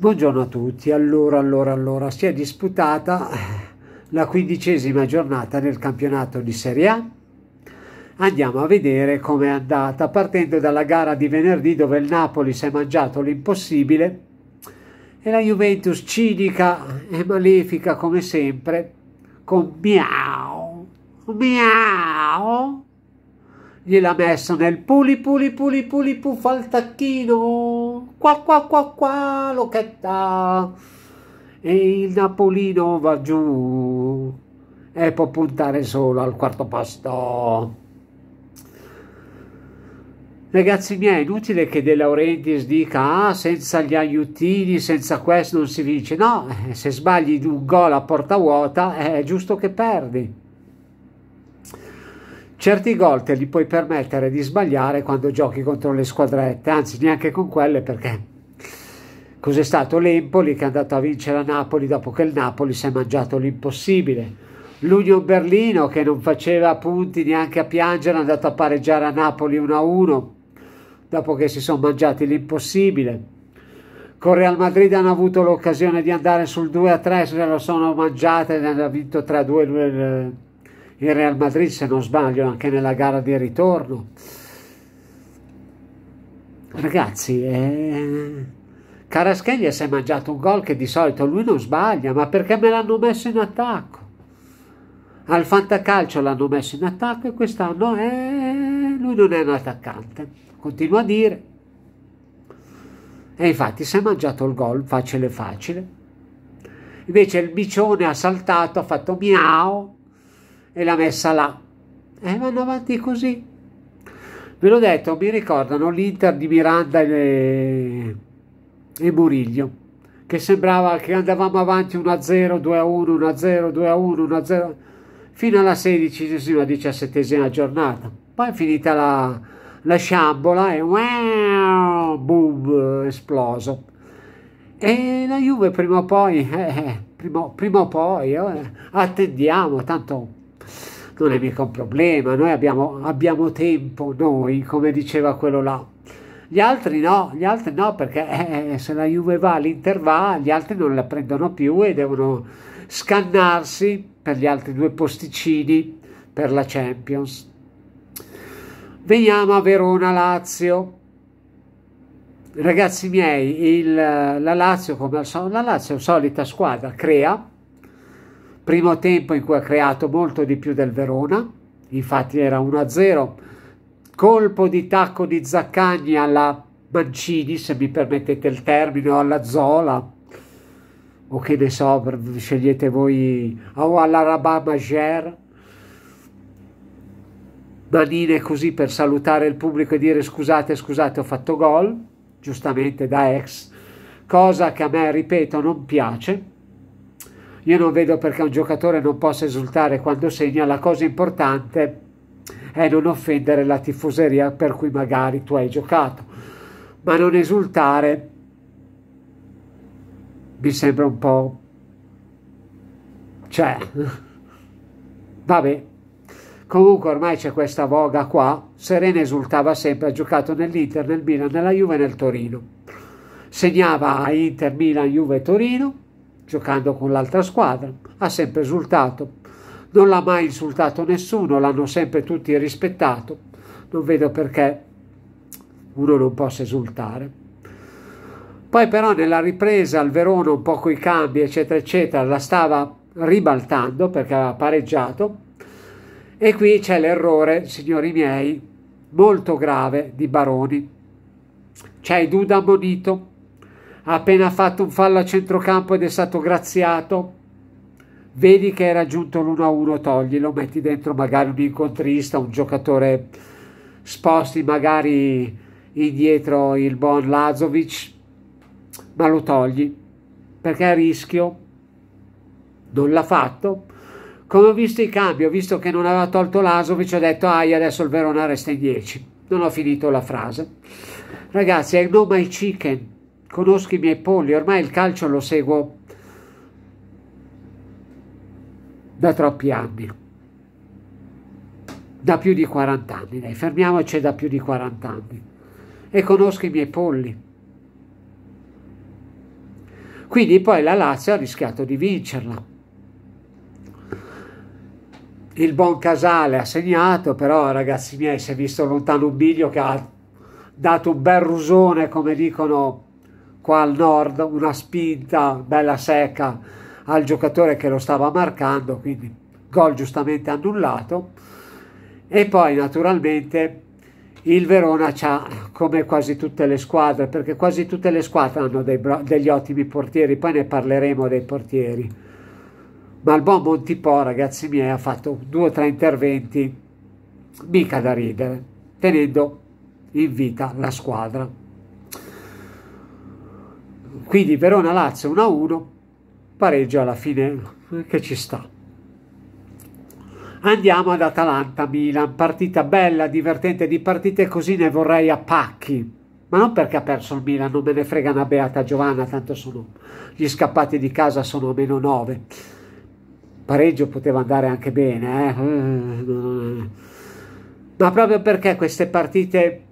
Buongiorno a tutti, allora, allora, allora, si è disputata la quindicesima giornata del campionato di Serie A. Andiamo a vedere com'è andata, partendo dalla gara di venerdì dove il Napoli si è mangiato l'impossibile e la Juventus cinica e malefica come sempre, con miau, miau, gliel'ha messo nel puli puli puli puli puffa al tacchino. Qua qua qua qua Lochetta e il Napolino va giù e può puntare solo al quarto posto. Ragazzi miei, è inutile che De Laurentiis dica ah, senza gli aiutini, senza questo non si vince. No, eh, se sbagli un gol a porta vuota eh, è giusto che perdi certi gol te li puoi permettere di sbagliare quando giochi contro le squadrette, anzi neanche con quelle perché cos'è stato l'Empoli che è andato a vincere a Napoli dopo che il Napoli si è mangiato l'impossibile. L'Union Berlino che non faceva punti neanche a piangere è andato a pareggiare a Napoli 1-1 dopo che si sono mangiati l'impossibile. Con Real Madrid hanno avuto l'occasione di andare sul 2-3, se lo sono mangiate, hanno vinto 3-2 il Real Madrid se non sbaglio anche nella gara di ritorno ragazzi eh... Carascheglia si è mangiato un gol che di solito lui non sbaglia ma perché me l'hanno messo in attacco al fantacalcio l'hanno messo in attacco e quest'anno eh... lui non è un attaccante continua a dire e infatti si è mangiato il gol facile facile invece il bicione ha saltato ha fatto miau e l'ha messa là. E eh, vanno avanti così. Ve l'ho detto, mi ricordano l'Inter di Miranda e, e Muriglio, che sembrava che andavamo avanti 1-0, 2-1, 1-0, 2-1, 1-0, fino alla sedicesima, diciassettesima giornata. Poi è finita la, la sciambola e wow, boom, esploso. E la Juve prima o poi, eh, eh prima, prima o poi, eh, attendiamo, tanto non è mica un problema, noi abbiamo, abbiamo tempo, noi, come diceva quello là. Gli altri no, gli altri no, perché eh, eh, se la Juve va all'Inter va, gli altri non la prendono più e devono scannarsi per gli altri due posticini per la Champions. Veniamo a Verona-Lazio. Ragazzi miei, il, la Lazio, come al solito, la Lazio è solita squadra, crea, primo tempo in cui ha creato molto di più del Verona, infatti era 1-0, colpo di tacco di Zaccagni alla Mancini, se mi permettete il termine, o alla Zola, o che ne so, scegliete voi, o alla Rabat Majer, manine così per salutare il pubblico e dire scusate, scusate, ho fatto gol, giustamente da ex, cosa che a me, ripeto, non piace, io non vedo perché un giocatore non possa esultare quando segna, la cosa importante è non offendere la tifoseria per cui magari tu hai giocato, ma non esultare mi sembra un po'... cioè... vabbè. Comunque ormai c'è questa voga qua, Serena esultava sempre, ha giocato nell'Inter, nel Milan, nella Juve e nel Torino. Segnava a Inter, Milan, Juve e Torino, giocando con l'altra squadra, ha sempre esultato. Non l'ha mai insultato nessuno, l'hanno sempre tutti rispettato. Non vedo perché uno non possa esultare. Poi però nella ripresa il Verona un po' coi cambi eccetera eccetera la stava ribaltando perché aveva pareggiato e qui c'è l'errore, signori miei, molto grave di Baroni. C'è Duda ammonito ha appena fatto un fallo a centrocampo ed è stato graziato, vedi che hai raggiunto l'1-1, toglilo, metti dentro magari un incontrista, un giocatore, sposti magari indietro il buon Lazovic, ma lo togli, perché è a rischio, non l'ha fatto. Come ho visto i cambi, ho visto che non aveva tolto Lazovic, ho detto, ah, adesso il Verona resta in 10. Non ho finito la frase. Ragazzi, è no my chicken, conosco i miei polli, ormai il calcio lo seguo da troppi anni, da più di 40 anni, dai, fermiamoci da più di 40 anni, e conosco i miei polli. Quindi poi la Lazio ha rischiato di vincerla. Il buon Casale ha segnato, però ragazzi miei si è visto lontano un biglio che ha dato un bel rusone, come dicono qua al nord, una spinta bella secca al giocatore che lo stava marcando, quindi gol giustamente annullato. E poi naturalmente il Verona ha, come quasi tutte le squadre, perché quasi tutte le squadre hanno dei, degli ottimi portieri, poi ne parleremo dei portieri. Ma il buon Montipò, ragazzi miei, ha fatto due o tre interventi mica da ridere, tenendo in vita la squadra. Quindi Verona-Lazio 1-1, pareggio alla fine che ci sta. Andiamo ad Atalanta-Milan, partita bella, divertente, di partite così ne vorrei a pacchi. Ma non perché ha perso il Milan, non me ne frega una beata Giovanna, tanto sono, gli scappati di casa sono meno 9. Pareggio poteva andare anche bene, eh? ma proprio perché queste partite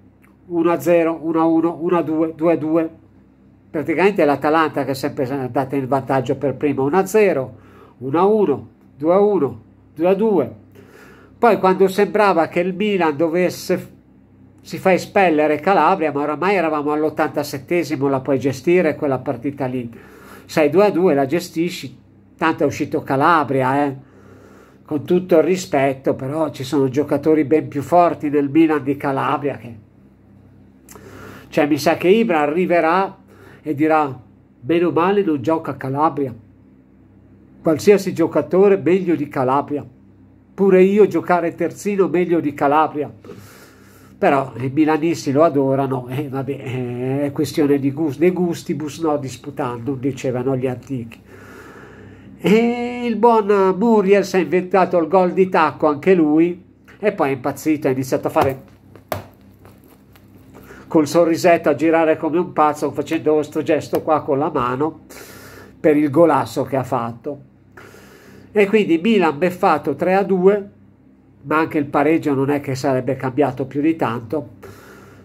1-0, 1-1, 1-2, 2-2 praticamente è l'Atalanta che è sempre andata in vantaggio per prima 1-0, 1-1, 2-1, 2-2. Poi quando sembrava che il Milan dovesse si fa espellere Calabria, ma oramai eravamo all'87esimo, la puoi gestire quella partita lì. Sai 2-2, la gestisci, tanto è uscito Calabria, eh? con tutto il rispetto, però ci sono giocatori ben più forti nel Milan di Calabria. Che... Cioè mi sa che Ibra arriverà e dirà bene o male non gioca Calabria. Qualsiasi giocatore meglio di Calabria. Pure io giocare terzino meglio di Calabria. Però i milanisti lo adorano e eh, vabbè, è questione di gusti, De gustibus no disputando, dicevano gli antichi. E il buon Muriel si è inventato il gol di tacco anche lui e poi è impazzito, ha iniziato a fare col sorrisetto a girare come un pazzo facendo questo gesto qua con la mano per il golasso che ha fatto. E quindi Milan beffato 3 a 2, ma anche il pareggio non è che sarebbe cambiato più di tanto,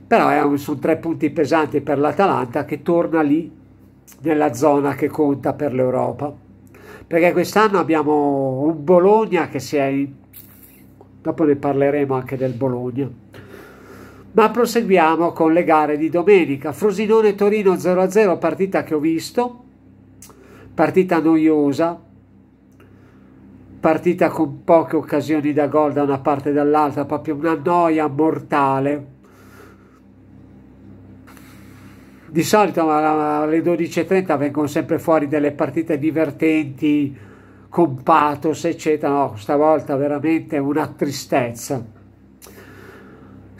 però sono tre punti pesanti per l'Atalanta che torna lì nella zona che conta per l'Europa. Perché quest'anno abbiamo un Bologna che si è... In... Dopo ne parleremo anche del Bologna ma proseguiamo con le gare di domenica. Frosinone-Torino 0-0, partita che ho visto, partita noiosa, partita con poche occasioni da gol da una parte e dall'altra, proprio una noia mortale. Di solito alle 12.30 vengono sempre fuori delle partite divertenti, con pathos, eccetera. No, stavolta veramente una tristezza.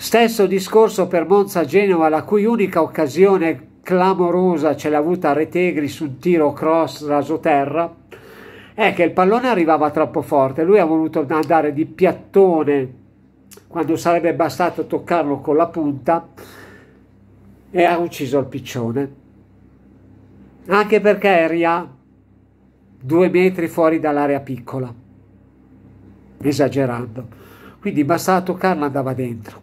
Stesso discorso per Monza Genova, la cui unica occasione clamorosa ce l'ha avuta Retegri su un tiro cross rasoterra, è che il pallone arrivava troppo forte, lui ha voluto andare di piattone quando sarebbe bastato toccarlo con la punta e ha ucciso il piccione. Anche perché era due metri fuori dall'area piccola, esagerando. Quindi bastava toccarla andava dentro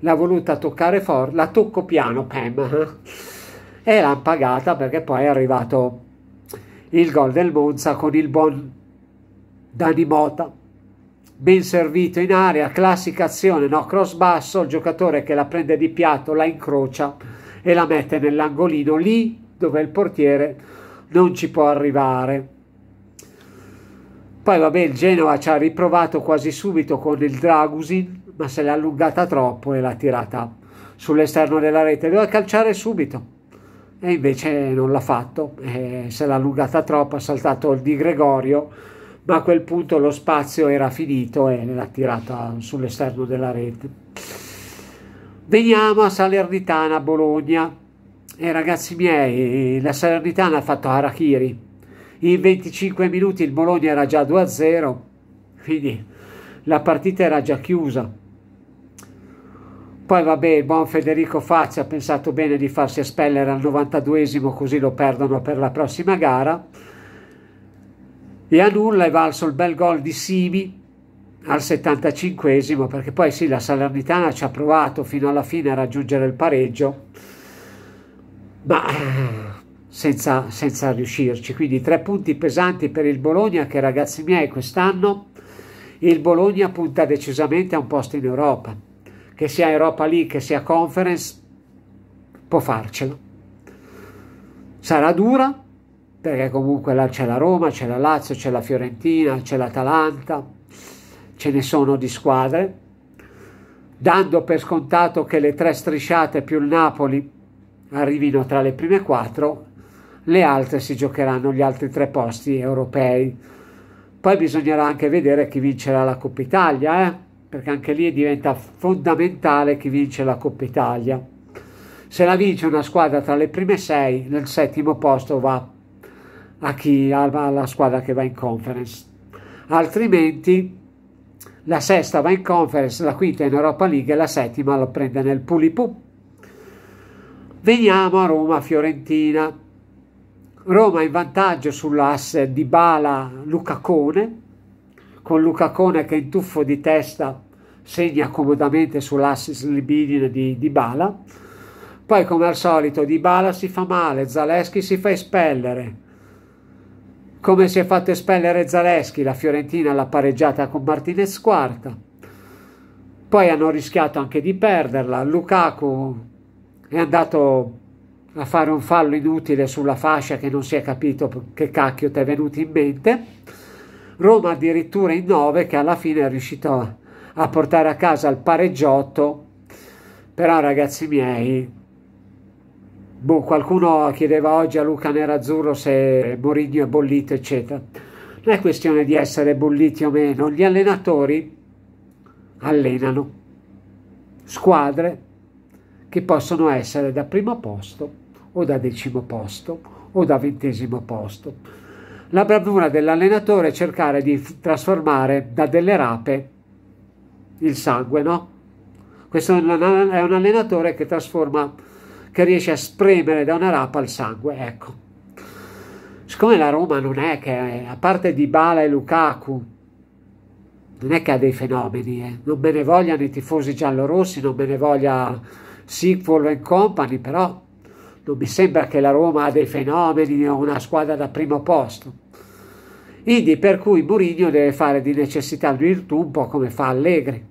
l'ha voluta toccare forte, la tocco piano, Pam, eh? e l'ha pagata perché poi è arrivato il gol del Monza con il buon Dani Mota, ben servito in area, classica azione, no, cross basso, il giocatore che la prende di piatto, la incrocia e la mette nell'angolino lì dove il portiere non ci può arrivare. Poi vabbè, il Genova ci ha riprovato quasi subito con il Dragusin, ma se l'ha allungata troppo e l'ha tirata sull'esterno della rete. Doveva calciare subito e invece non l'ha fatto, eh, se l'ha allungata troppo, ha saltato il Di Gregorio, ma a quel punto lo spazio era finito e l'ha tirata sull'esterno della rete. Veniamo a Salernitana, Bologna. E ragazzi miei, la Salernitana ha fatto Harakiri. In 25 minuti il Bologna era già 2-0, quindi la partita era già chiusa poi vabbè, il buon Federico Fazzi ha pensato bene di farsi espellere al 92esimo così lo perdono per la prossima gara. E a nulla è valso il bel gol di Simi al 75esimo, perché poi sì, la Salernitana ci ha provato fino alla fine a raggiungere il pareggio, ma eh, senza, senza riuscirci. Quindi tre punti pesanti per il Bologna che ragazzi miei quest'anno il Bologna punta decisamente a un posto in Europa che sia Europa League, che sia Conference, può farcela. Sarà dura, perché comunque là c'è la Roma, c'è la Lazio, c'è la Fiorentina, c'è l'Atalanta, ce ne sono di squadre, dando per scontato che le tre strisciate più il Napoli arrivino tra le prime quattro, le altre si giocheranno gli altri tre posti europei. Poi bisognerà anche vedere chi vincerà la Coppa Italia, eh? perché anche lì diventa fondamentale chi vince la Coppa Italia. Se la vince una squadra tra le prime sei, nel settimo posto va a chi, alla squadra che va in conference. Altrimenti la sesta va in conference, la quinta in Europa League e la settima lo prende nel Pulipù. Veniamo a Roma-Fiorentina. Roma in vantaggio sull'asse di Bala-Lucacone con Luca Cone che in tuffo di testa segna comodamente sull'assis libidine di, di Bala. Poi come al solito Di Bala si fa male, Zaleschi si fa espellere. Come si è fatto espellere Zaleschi, la Fiorentina l'ha pareggiata con Martinez quarta. Poi hanno rischiato anche di perderla. Lukaku è andato a fare un fallo inutile sulla fascia che non si è capito che cacchio ti è venuto in mente. Roma addirittura in 9 che alla fine è riuscito a, portare a casa il pareggiotto però ragazzi miei boh, qualcuno chiedeva oggi a Luca Nerazzurro se Mourinho è bollito eccetera non è questione di essere bolliti o meno gli allenatori allenano squadre che possono essere da primo posto o da decimo posto o da ventesimo posto la bravura dell'allenatore è cercare di trasformare da delle rape il sangue, no? Questo è un allenatore che trasforma, che riesce a spremere da una rapa il sangue, ecco. Siccome la Roma non è che, a parte di Bala e Lukaku, non è che ha dei fenomeni, eh. non me ne vogliano i tifosi giallorossi, non me ne voglia Sequel and Company, però non mi sembra che la Roma ha dei fenomeni o una squadra da primo posto. Quindi per cui Mourinho deve fare di necessità virtù un po' come fa Allegri.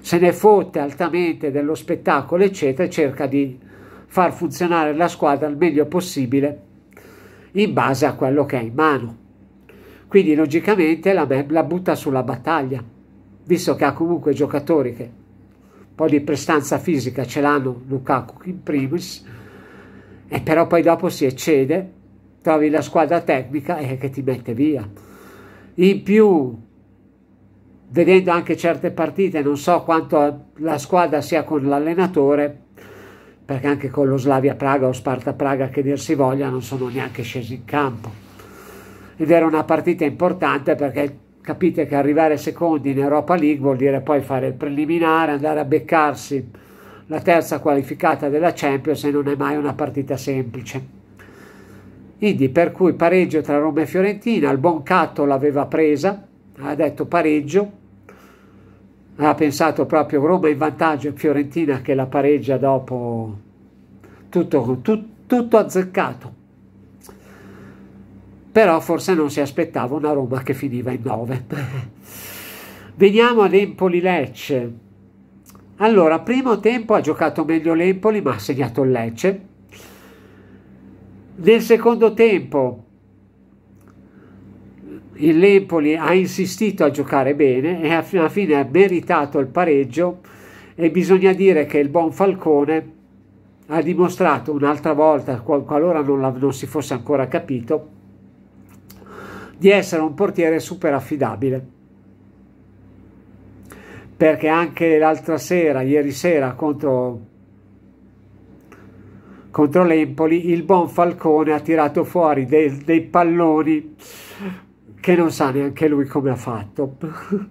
Se ne fotte altamente dello spettacolo, eccetera, e cerca di far funzionare la squadra il meglio possibile in base a quello che ha in mano. Quindi logicamente la, la butta sulla battaglia, visto che ha comunque giocatori che po' di prestanza fisica ce l'hanno Lukaku in primis, e però poi dopo si eccede, trovi la squadra tecnica e che ti mette via. In più, vedendo anche certe partite, non so quanto la squadra sia con l'allenatore, perché anche con lo Slavia Praga o Sparta Praga che dir si voglia non sono neanche scesi in campo. Ed era una partita importante perché capite che arrivare secondi in Europa League vuol dire poi fare il preliminare, andare a beccarsi la terza qualificata della Champions e non è mai una partita semplice. Quindi per cui pareggio tra Roma e Fiorentina, il buon Catto l'aveva presa, ha detto pareggio, ha pensato proprio Roma in vantaggio e Fiorentina che la pareggia dopo tutto, tutto azzeccato però forse non si aspettava una Roma che finiva in 9. Veniamo ad Empoli-Lecce. Allora, primo tempo ha giocato meglio l'Empoli, ma ha segnato il Lecce. Nel secondo tempo l'Empoli ha insistito a giocare bene e alla fine ha meritato il pareggio e bisogna dire che il buon Falcone ha dimostrato un'altra volta, qualora non, non si fosse ancora capito, di essere un portiere super affidabile. Perché anche l'altra sera, ieri sera, contro, contro l'Empoli, il buon Falcone ha tirato fuori dei, dei palloni che non sa neanche lui come ha fatto.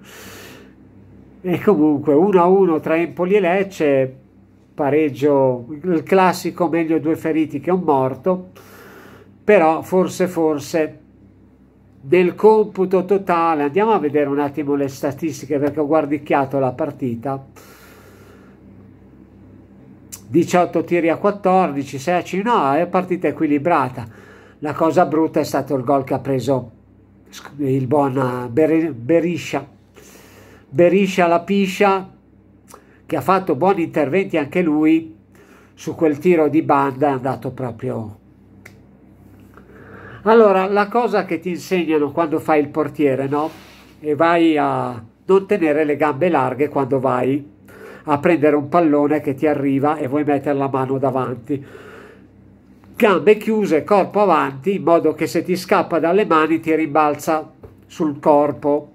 e comunque 1-1 tra Empoli e Lecce, pareggio, il classico meglio due feriti che un morto, però forse forse del computo totale, andiamo a vedere un attimo le statistiche perché ho guardicchiato la partita. 18 tiri a 14, 6 a 5, no, è partita equilibrata. La cosa brutta è stato il gol che ha preso il buon Beriscia. Beriscia la piscia, che ha fatto buoni interventi anche lui, su quel tiro di banda è andato proprio allora, la cosa che ti insegnano quando fai il portiere, no? E vai a non tenere le gambe larghe quando vai a prendere un pallone che ti arriva e vuoi mettere la mano davanti. Gambe chiuse, corpo avanti, in modo che se ti scappa dalle mani ti rimbalza sul corpo.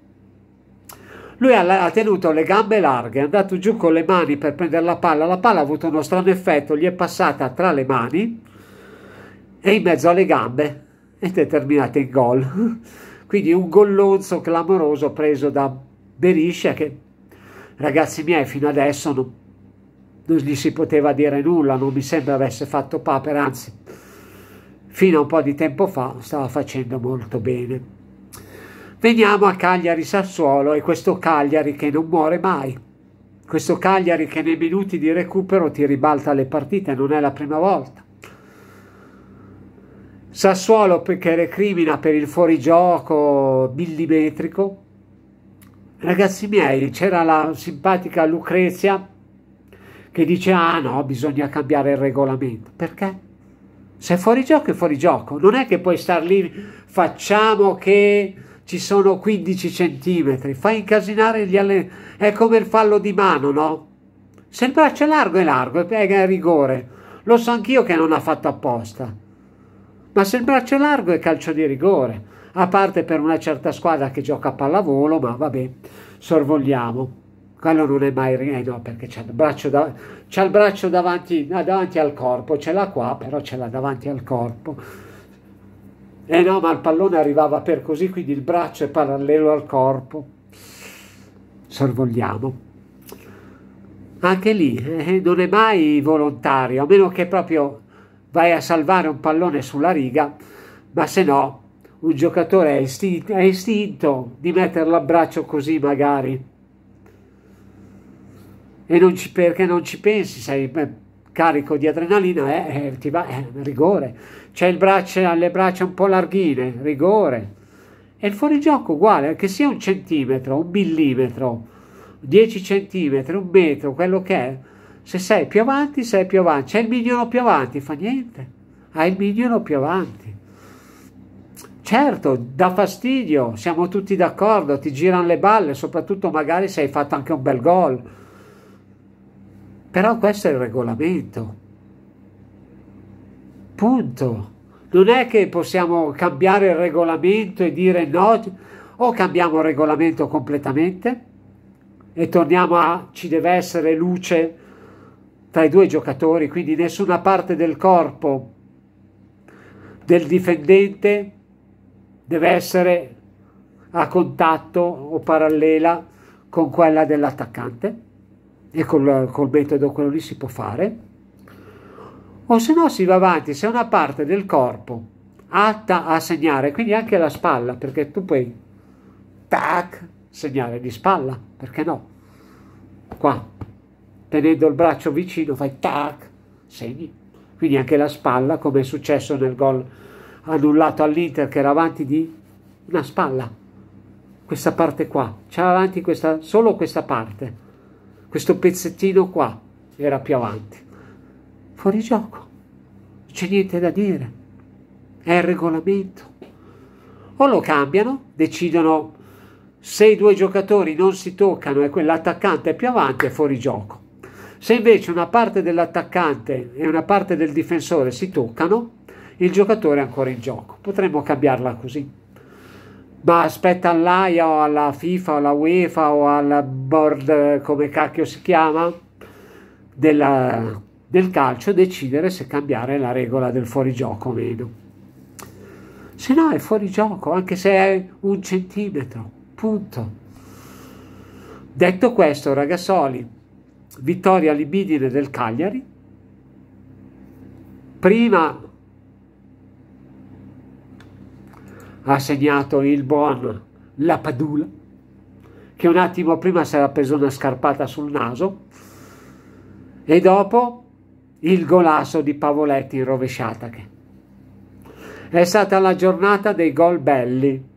Lui ha, tenuto le gambe larghe, è andato giù con le mani per prendere la palla. La palla ha avuto uno strano effetto, gli è passata tra le mani e in mezzo alle gambe e è il gol. Quindi un gollonzo clamoroso preso da Beriscia che, ragazzi miei, fino adesso non, non gli si poteva dire nulla, non mi sembra avesse fatto papera, anzi, fino a un po' di tempo fa stava facendo molto bene. Veniamo a Cagliari-Sassuolo e questo Cagliari che non muore mai. Questo Cagliari che nei minuti di recupero ti ribalta le partite, non è la prima volta. Sassuolo che recrimina per il fuorigioco millimetrico. Ragazzi miei, c'era la simpatica Lucrezia che dice ah no, bisogna cambiare il regolamento. Perché? Se è fuorigioco è fuorigioco, non è che puoi star lì, facciamo che ci sono 15 centimetri, fai incasinare gli allenatori, è come il fallo di mano, no? Se il braccio è largo è largo, è rigore, lo so anch'io che non ha fatto apposta ma se il braccio è largo è calcio di rigore, a parte per una certa squadra che gioca a pallavolo, ma vabbè, sorvogliamo. Quello non è mai eh no, perché c'è il, da... il braccio, davanti, no, ah, davanti al corpo, ce l'ha qua, però ce l'ha davanti al corpo. Eh no, ma il pallone arrivava per così, quindi il braccio è parallelo al corpo. Sorvogliamo. Anche lì eh, non è mai volontario, a meno che proprio vai a salvare un pallone sulla riga, ma se no un giocatore è istinto, è istinto di mettere l'abbraccio così magari. E non ci, perché non ci pensi, sei beh, carico di adrenalina, eh, eh, ti va, eh, rigore. C'è il braccio, le braccia un po' larghine, rigore. E il fuorigioco uguale, che sia un centimetro, un millimetro, dieci centimetri, un metro, quello che è, se sei più avanti, sei più avanti. C'è il bigliono più avanti, fa niente. Hai il bigliono più avanti. Certo, dà fastidio, siamo tutti d'accordo, ti girano le balle, soprattutto magari se hai fatto anche un bel gol. Però questo è il regolamento. Punto. Non è che possiamo cambiare il regolamento e dire no, o cambiamo il regolamento completamente e torniamo a ci deve essere luce tra i due giocatori, quindi nessuna parte del corpo del difendente deve essere a contatto o parallela con quella dell'attaccante e col, col metodo quello lì si può fare o se no si va avanti se una parte del corpo atta a segnare quindi anche la spalla perché tu puoi tac segnare di spalla perché no qua tenendo il braccio vicino fai tac, segni. Quindi anche la spalla, come è successo nel gol annullato all'Inter che era avanti di una spalla, questa parte qua, c'era avanti questa, solo questa parte, questo pezzettino qua era più avanti. Fuori gioco, c'è niente da dire, è il regolamento. O lo cambiano, decidono se i due giocatori non si toccano e quell'attaccante è più avanti, è fuori gioco. Se invece una parte dell'attaccante e una parte del difensore si toccano, il giocatore è ancora in gioco. Potremmo cambiarla così. Ma aspetta all'AIA o alla FIFA o alla UEFA o al board, come cacchio si chiama, della, del calcio decidere se cambiare la regola del fuorigioco o meno. Se no è fuorigioco, anche se è un centimetro, punto. Detto questo, ragazzoli, vittoria libidine del Cagliari, prima ha segnato il buon La Padula, che un attimo prima si era preso una scarpata sul naso, e dopo il golasso di Pavoletti in rovesciata. È stata la giornata dei gol belli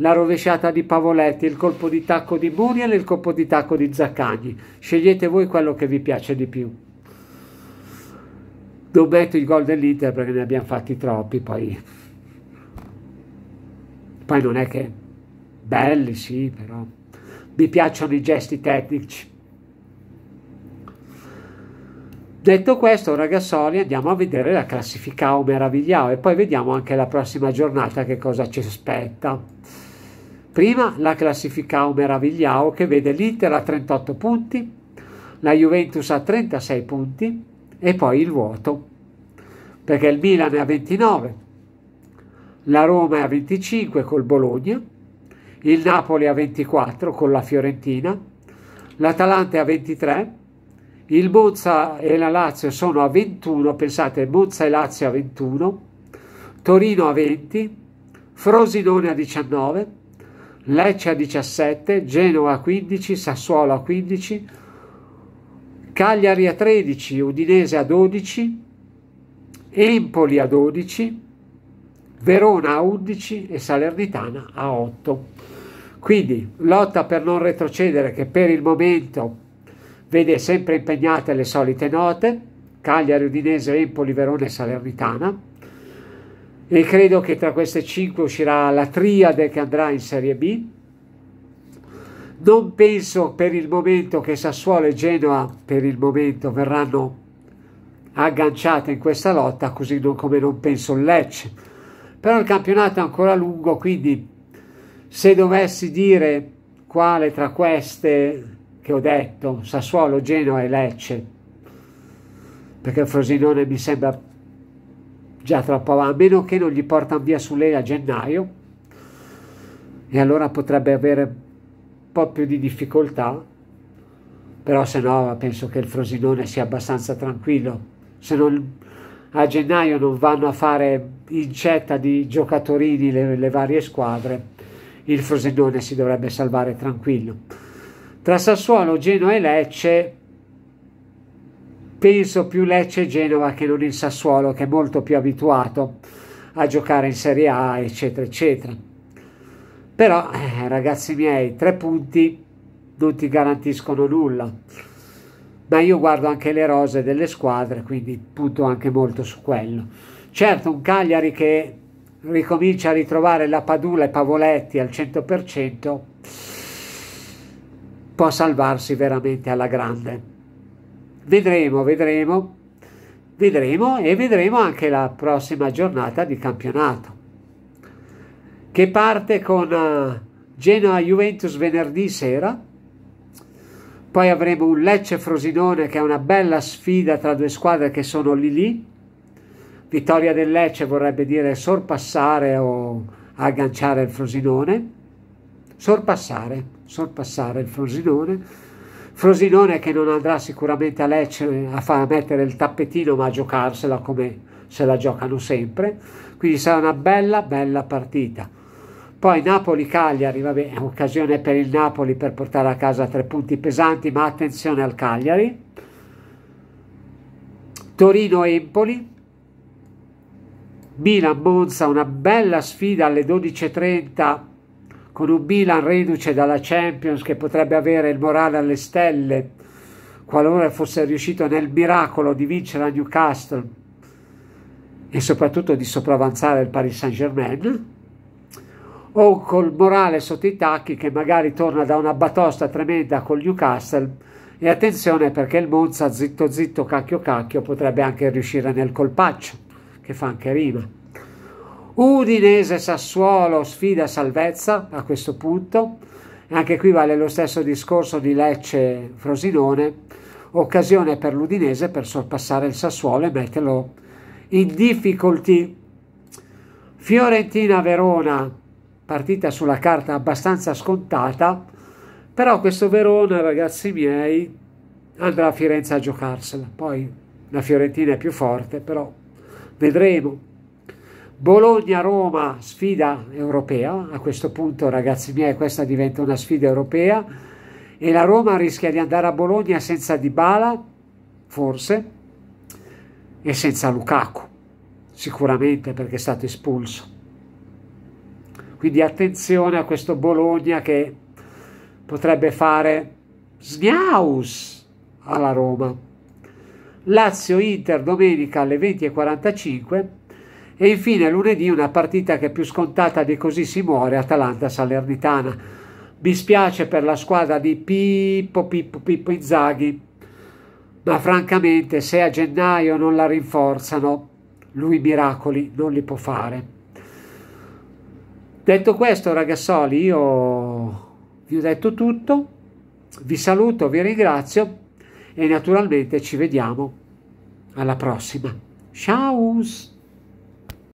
la rovesciata di Pavoletti, il colpo di tacco di Muriel e il colpo di tacco di Zaccagni. Scegliete voi quello che vi piace di più. Non metto i gol dell'Inter perché ne abbiamo fatti troppi, poi... Poi non è che... Belli, sì, però... Mi piacciono i gesti tecnici. Detto questo, ragazzoli, andiamo a vedere la classifica o meravigliao e poi vediamo anche la prossima giornata che cosa ci aspetta. Prima la classifica meravigliao che vede l'Inter a 38 punti, la Juventus a 36 punti e poi il vuoto, perché il Milan è a 29, la Roma è a 25 col Bologna, il Napoli a 24 con la Fiorentina, l'Atalanta a 23, il Monza e la Lazio sono a 21, pensate Monza e Lazio a 21, Torino a 20, Frosinone a 19, Lecce a 17, Genova a 15, Sassuolo a 15, Cagliari a 13, Udinese a 12, Empoli a 12, Verona a 11 e Salernitana a 8. Quindi lotta per non retrocedere che per il momento vede sempre impegnate le solite note, Cagliari, Udinese, Empoli, Verona e Salernitana e credo che tra queste cinque uscirà la triade che andrà in Serie B. Non penso per il momento che Sassuolo e Genoa per il momento verranno agganciate in questa lotta, così come non penso il Lecce. Però il campionato è ancora lungo, quindi se dovessi dire quale tra queste che ho detto, Sassuolo, Genoa e Lecce, perché Frosinone mi sembra già troppo avanti, a meno che non gli portano via su lei a gennaio, e allora potrebbe avere un po' più di difficoltà, però se no penso che il Frosinone sia abbastanza tranquillo, se non, a gennaio non vanno a fare incetta di giocatorini le, le varie squadre, il Frosinone si dovrebbe salvare tranquillo. Tra Sassuolo, Genoa e Lecce penso più Lecce e Genova che non il Sassuolo che è molto più abituato a giocare in Serie A eccetera eccetera però eh, ragazzi miei tre punti non ti garantiscono nulla ma io guardo anche le rose delle squadre quindi punto anche molto su quello certo un Cagliari che ricomincia a ritrovare la Padula e Pavoletti al 100% può salvarsi veramente alla grande Vedremo, vedremo, vedremo e vedremo anche la prossima giornata di campionato che parte con eh, Genoa-Juventus venerdì sera poi avremo un Lecce-Frosinone che è una bella sfida tra due squadre che sono lì lì vittoria del Lecce vorrebbe dire sorpassare o agganciare il Frosinone sorpassare, sorpassare il Frosinone Frosinone che non andrà sicuramente a Lecce a, far, mettere il tappetino ma a giocarsela come se la giocano sempre, quindi sarà una bella bella partita. Poi Napoli-Cagliari, vabbè, è occasione per il Napoli per portare a casa tre punti pesanti, ma attenzione al Cagliari. Torino-Empoli, Milan-Monza, una bella sfida alle 12.30 con un Milan reduce dalla Champions che potrebbe avere il morale alle stelle qualora fosse riuscito nel miracolo di vincere a Newcastle e soprattutto di sopravanzare il Paris Saint-Germain o col morale sotto i tacchi che magari torna da una batosta tremenda col Newcastle e attenzione perché il Monza zitto zitto cacchio cacchio potrebbe anche riuscire nel colpaccio che fa anche rima Udinese Sassuolo sfida salvezza a questo punto. Anche qui vale lo stesso discorso di Lecce Frosinone. Occasione per l'Udinese per sorpassare il Sassuolo e metterlo in difficoltà. Fiorentina Verona, partita sulla carta abbastanza scontata, però questo Verona, ragazzi miei, andrà a Firenze a giocarsela. Poi la Fiorentina è più forte, però vedremo. Bologna-Roma, sfida europea, a questo punto ragazzi miei questa diventa una sfida europea e la Roma rischia di andare a Bologna senza Dybala, forse, e senza Lukaku, sicuramente perché è stato espulso. Quindi attenzione a questo Bologna che potrebbe fare sniaus alla Roma. Lazio-Inter domenica alle 20.45 e infine lunedì una partita che più scontata di così si muore, Atalanta-Salernitana. Mi spiace per la squadra di Pippo Pippo Pippo Inzaghi, ma francamente se a gennaio non la rinforzano, lui miracoli non li può fare. Detto questo, ragazzoli, io vi ho detto tutto, vi saluto, vi ringrazio e naturalmente ci vediamo alla prossima. Ciao!